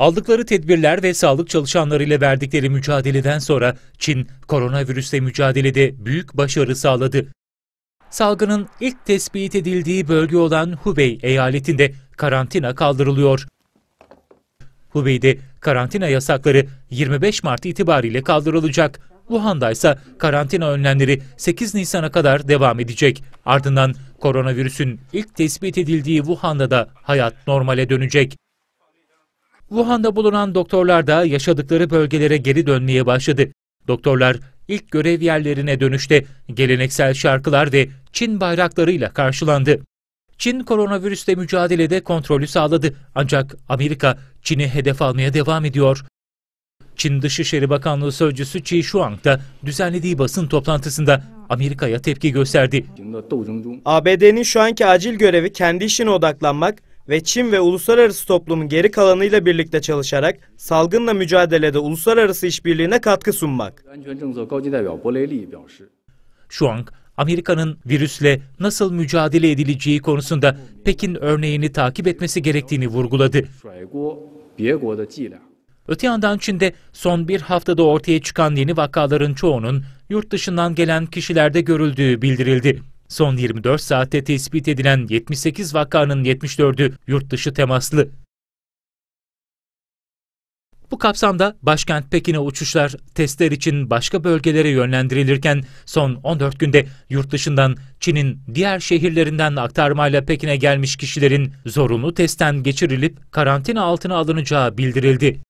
Aldıkları tedbirler ve sağlık çalışanlarıyla verdikleri mücadeleden sonra Çin koronavirüsle mücadelede büyük başarı sağladı. Salgının ilk tespit edildiği bölge olan Hubei eyaletinde karantina kaldırılıyor. Hubei'de karantina yasakları 25 Mart itibariyle kaldırılacak. Wuhan'da ise karantina önlemleri 8 Nisan'a kadar devam edecek. Ardından koronavirüsün ilk tespit edildiği Wuhan'da da hayat normale dönecek. Wuhan'da bulunan doktorlar da yaşadıkları bölgelere geri dönmeye başladı. Doktorlar ilk görev yerlerine dönüşte geleneksel şarkılar ve Çin bayraklarıyla karşılandı. Çin koronavirüsle mücadelede kontrolü sağladı ancak Amerika Çin'i hedef almaya devam ediyor. Çin Dışişleri Bakanlığı Sözcüsü Qi Shuang da düzenlediği basın toplantısında Amerika'ya tepki gösterdi. ABD'nin şu anki acil görevi kendi işine odaklanmak, ve Çin ve uluslararası toplumun geri kalanıyla birlikte çalışarak salgınla mücadelede uluslararası işbirliğine katkı sunmak. Şu an, Amerika'nın virüsle nasıl mücadele edileceği konusunda Pekin örneğini takip etmesi gerektiğini vurguladı. Öte yandan Çin'de son bir haftada ortaya çıkan yeni vakaların çoğunun yurt dışından gelen kişilerde görüldüğü bildirildi. Son 24 saatte tespit edilen 78 vakanın 74'ü yurt dışı temaslı. Bu kapsamda başkent Pekin'e uçuşlar testler için başka bölgelere yönlendirilirken son 14 günde yurt dışından Çin'in diğer şehirlerinden aktarmayla Pekin'e gelmiş kişilerin zorunlu testten geçirilip karantina altına alınacağı bildirildi.